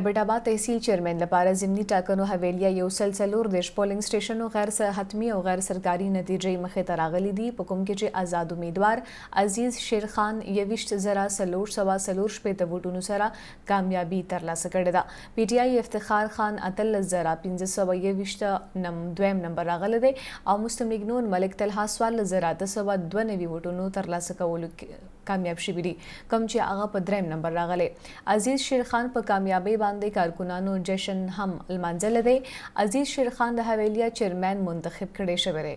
એબટાબા તહેસીલ ચેરમેન લપારા જિમની ટાંકનો હવેલીયા યોસલ સલોરદેશ પોલિંગ સ્ટેશનો ગેર હતમી ઓ ગેર સરકારી નતીજે મખે તરાગલીદી હુકુમ કે જે આઝાદ ઉમેદવાર અઝીઝ શેરખાન યવિષ્ટ ઝરા સલોર સવા સલોર શપેત વોટુનું સરા કામયાબી તરલાસ કડેદા પીટીઆઈ ઇફ્તિખાર ખાન અતલ ઝરા પિંજ સવા યવિષ્ટ નમ દ્વેમ નંબર આગલદે આ મુસ્લિમ લીગનોન મલિક તલહાસવાલ ઝરા તસવા દ્વનેવી વોટુનું તરલાસ કવોલું કામયાબ શિબિરી કમચે આગા પદ્રેમ નંબર આગલે અઝીઝ શેરખાન પર કામયાબી باندې کارکونانو جشن هم لمانځل دی عزیز شیرخان د حویلیا چیرمن منتخب کړي شوی دی